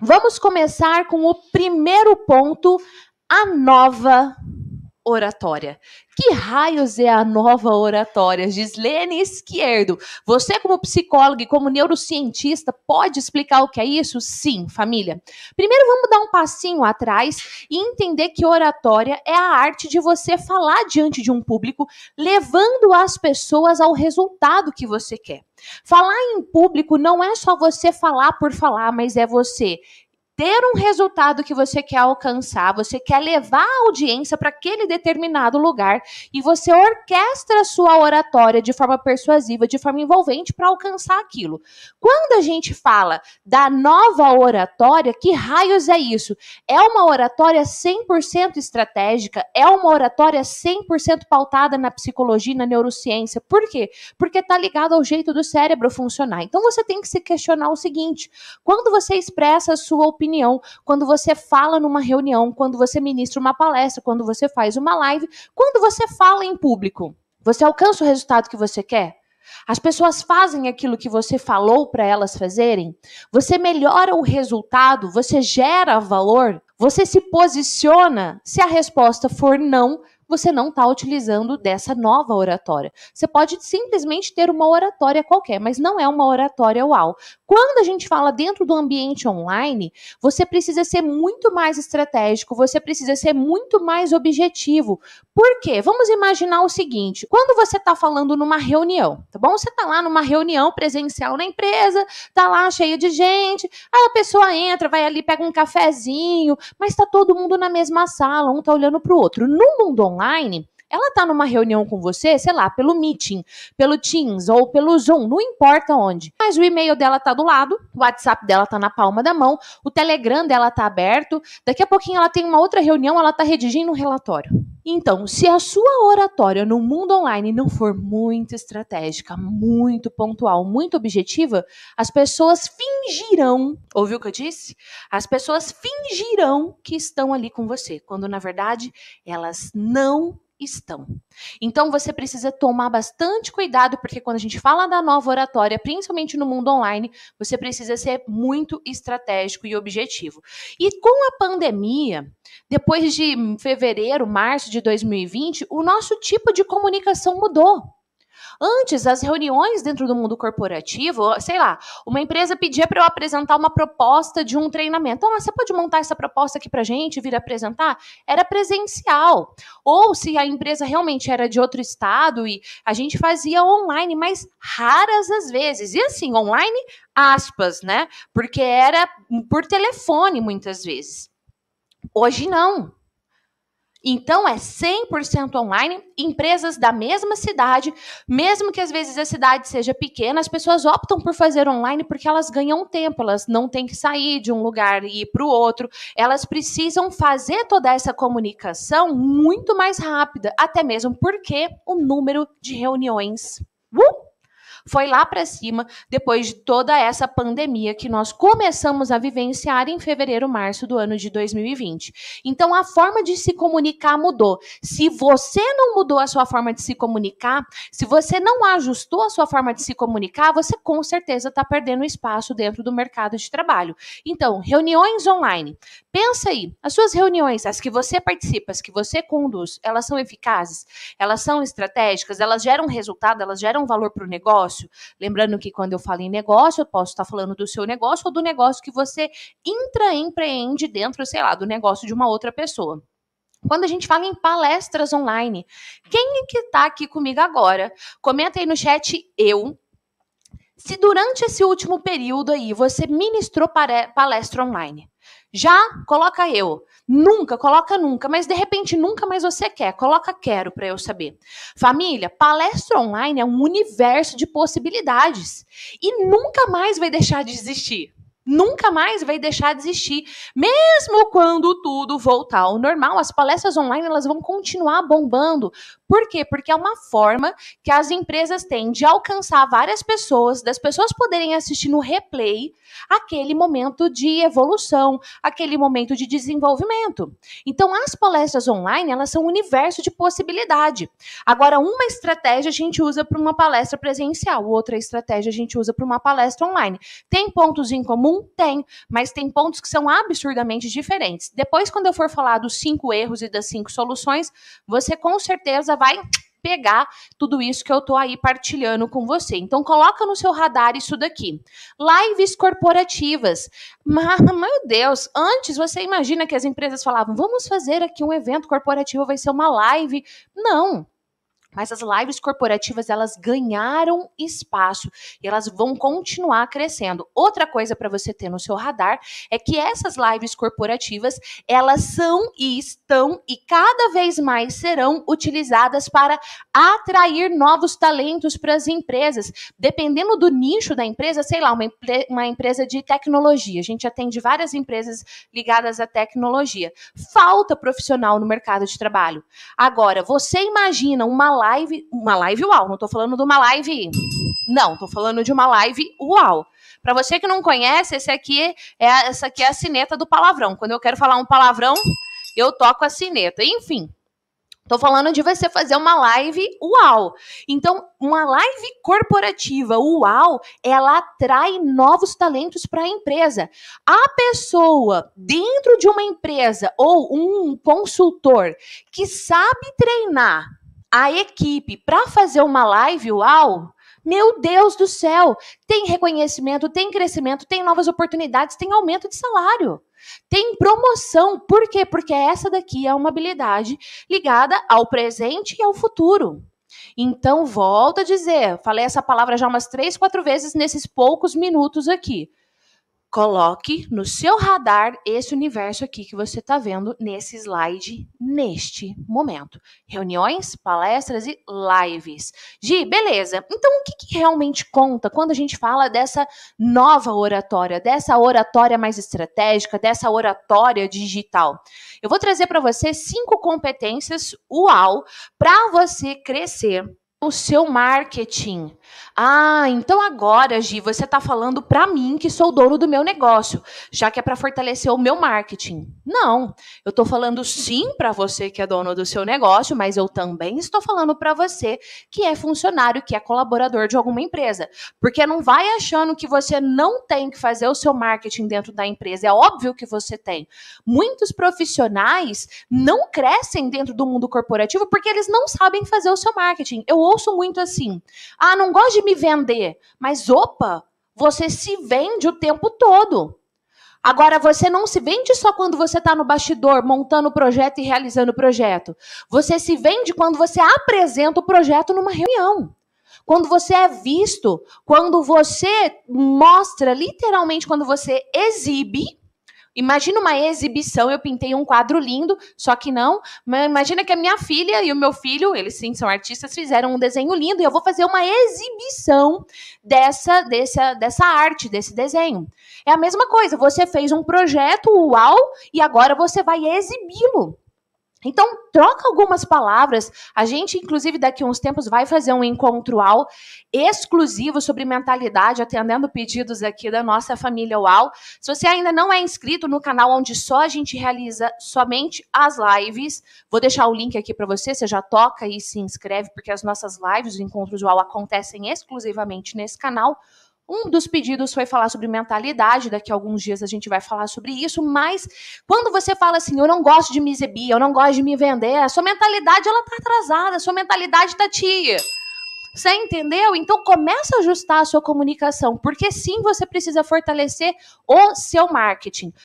Vamos começar com o primeiro ponto, a nova oratória. Que raios é a nova oratória? Gislene Esquerdo, você como psicóloga e como neurocientista pode explicar o que é isso? Sim, família. Primeiro vamos dar um passinho atrás e entender que oratória é a arte de você falar diante de um público, levando as pessoas ao resultado que você quer. Falar em público não é só você falar por falar, mas é você ter um resultado que você quer alcançar, você quer levar a audiência para aquele determinado lugar e você orquestra a sua oratória de forma persuasiva, de forma envolvente para alcançar aquilo. Quando a gente fala da nova oratória, que raios é isso? É uma oratória 100% estratégica, é uma oratória 100% pautada na psicologia, na neurociência. Por quê? Porque está ligado ao jeito do cérebro funcionar. Então você tem que se questionar o seguinte: quando você expressa a sua opinião opinião, quando você fala numa reunião, quando você ministra uma palestra, quando você faz uma live, quando você fala em público. Você alcança o resultado que você quer? As pessoas fazem aquilo que você falou para elas fazerem? Você melhora o resultado? Você gera valor? Você se posiciona? Se a resposta for não, você não está utilizando dessa nova oratória. Você pode simplesmente ter uma oratória qualquer, mas não é uma oratória uau. Quando a gente fala dentro do ambiente online, você precisa ser muito mais estratégico, você precisa ser muito mais objetivo. Por quê? Vamos imaginar o seguinte: quando você está falando numa reunião, tá bom? Você está lá numa reunião presencial na empresa, tá lá cheio de gente, aí a pessoa entra, vai ali, pega um cafezinho, mas está todo mundo na mesma sala, um está olhando para o outro. No mundo online, online, ela está numa reunião com você, sei lá, pelo Meeting, pelo Teams ou pelo Zoom, não importa onde. Mas o e-mail dela está do lado, o WhatsApp dela está na palma da mão, o Telegram dela está aberto. Daqui a pouquinho ela tem uma outra reunião, ela está redigindo um relatório. Então, se a sua oratória no mundo online não for muito estratégica, muito pontual, muito objetiva, as pessoas fingirão, ouviu o que eu disse? As pessoas fingirão que estão ali com você, quando na verdade elas não estão. Então você precisa tomar bastante cuidado, porque quando a gente fala da nova oratória, principalmente no mundo online, você precisa ser muito estratégico e objetivo. E com a pandemia, depois de fevereiro, março de 2020, o nosso tipo de comunicação mudou. Antes, as reuniões dentro do mundo corporativo, sei lá, uma empresa pedia para eu apresentar uma proposta de um treinamento. Ah, você pode montar essa proposta aqui para gente, vir apresentar? Era presencial. Ou se a empresa realmente era de outro estado e a gente fazia online, mas raras as vezes. E assim, online, aspas, né? Porque era por telefone muitas vezes. Hoje não. Então é 100% online, empresas da mesma cidade, mesmo que às vezes a cidade seja pequena, as pessoas optam por fazer online porque elas ganham tempo, elas não têm que sair de um lugar e ir para o outro, elas precisam fazer toda essa comunicação muito mais rápida, até mesmo porque o número de reuniões foi lá para cima depois de toda essa pandemia que nós começamos a vivenciar em fevereiro, março do ano de 2020. Então, a forma de se comunicar mudou. Se você não mudou a sua forma de se comunicar, se você não ajustou a sua forma de se comunicar, você com certeza está perdendo espaço dentro do mercado de trabalho. Então, reuniões online. Pensa aí, as suas reuniões, as que você participa, as que você conduz, elas são eficazes? Elas são estratégicas? Elas geram resultado? Elas geram valor para o negócio? negócio. Lembrando que quando eu falo em negócio, eu posso estar falando do seu negócio ou do negócio que você intraempreende dentro, sei lá, do negócio de uma outra pessoa. Quando a gente fala em palestras online, quem é que está aqui comigo agora? Comenta aí no chat eu. Se durante esse último período aí você ministrou palestra online, já coloca eu. Nunca, coloca nunca, mas de repente nunca mais você quer. Coloca quero para eu saber. Família, palestra online é um universo de possibilidades e nunca mais vai deixar de existir nunca mais vai deixar de existir. Mesmo quando tudo voltar ao normal, as palestras online elas vão continuar bombando. Por quê? Porque é uma forma que as empresas têm de alcançar várias pessoas, das pessoas poderem assistir no replay aquele momento de evolução, aquele momento de desenvolvimento. Então, as palestras online, elas são um universo de possibilidade. Agora, uma estratégia a gente usa para uma palestra presencial, outra estratégia a gente usa para uma palestra online. Tem pontos em comum? comum? Tem, mas tem pontos que são absurdamente diferentes. Depois, quando eu for falar dos cinco erros e das cinco soluções, você com certeza vai pegar tudo isso que eu tô aí partilhando com você. Então coloca no seu radar isso daqui. Lives corporativas. Mas, meu Deus, antes você imagina que as empresas falavam: "Vamos fazer aqui um evento corporativo, vai ser uma live". Não. Mas as lives corporativas, elas ganharam espaço e elas vão continuar crescendo. Outra coisa para você ter no seu radar é que essas lives corporativas, elas são e estão e cada vez mais serão utilizadas para atrair novos talentos para as empresas. Dependendo do nicho da empresa, sei lá, uma, uma empresa de tecnologia. A gente atende várias empresas ligadas à tecnologia. Falta profissional no mercado de trabalho. Agora, você imagina uma live, uma live uau, não tô falando de uma live, não, tô falando de uma live uau. Para você que não conhece, esse aqui é essa aqui é a sineta do palavrão. Quando eu quero falar um palavrão, eu toco a sineta. Enfim, Tô falando de você fazer uma live uau. Então, uma live corporativa uau, ela atrai novos talentos para a empresa. A pessoa dentro de uma empresa ou um consultor que sabe treinar a equipe para fazer uma live uau, meu Deus do céu, tem reconhecimento, tem crescimento, tem novas oportunidades, tem aumento de salário. Tem promoção. Por quê? Porque essa daqui é uma habilidade ligada ao presente e ao futuro. Então, volta a dizer, falei essa palavra já umas três, quatro vezes nesses poucos minutos aqui. Coloque no seu radar esse universo aqui que você está vendo nesse slide neste momento. Reuniões, palestras e lives. Gi, beleza. Então, o que, que realmente conta quando a gente fala dessa nova oratória, dessa oratória mais estratégica, dessa oratória digital? Eu vou trazer para você cinco competências UAU para você crescer o seu marketing. Ah, então agora, Gi, você está falando para mim que sou dono do meu negócio, já que é para fortalecer o meu marketing. Não, eu estou falando sim para você que é dono do seu negócio, mas eu também estou falando para você que é funcionário, que é colaborador de alguma empresa, porque não vai achando que você não tem que fazer o seu marketing dentro da empresa. É óbvio que você tem. Muitos profissionais não crescem dentro do mundo corporativo porque eles não sabem fazer o seu marketing. Eu ouço muito assim: ah, não gosto de me vender. Mas opa, você se vende o tempo todo. Agora, você não se vende só quando você está no bastidor montando o projeto e realizando o projeto. Você se vende quando você apresenta o projeto numa reunião. Quando você é visto, quando você mostra, literalmente, quando você exibe Imagina uma exibição, eu pintei um quadro lindo, só que não. Imagina que a minha filha e o meu filho, eles sim são artistas, fizeram um desenho lindo e eu vou fazer uma exibição dessa, dessa, dessa arte, desse desenho. É a mesma coisa, você fez um projeto, uau, e agora você vai exibi-lo. Então, troca algumas palavras. A gente, inclusive, daqui a uns tempos vai fazer um encontro ao exclusivo sobre mentalidade, atendendo pedidos aqui da nossa família UAU. Se você ainda não é inscrito no canal onde só a gente realiza somente as lives, vou deixar o link aqui para você, você já toca e se inscreve, porque as nossas lives, os encontros UAU acontecem exclusivamente nesse canal. Um dos pedidos foi falar sobre mentalidade, daqui a alguns dias a gente vai falar sobre isso, mas quando você fala assim, eu não gosto de me exibir, eu não gosto de me vender, a sua mentalidade ela tá atrasada, a sua mentalidade tá tia, você entendeu? Então começa a ajustar a sua comunicação, porque sim você precisa fortalecer o seu marketing.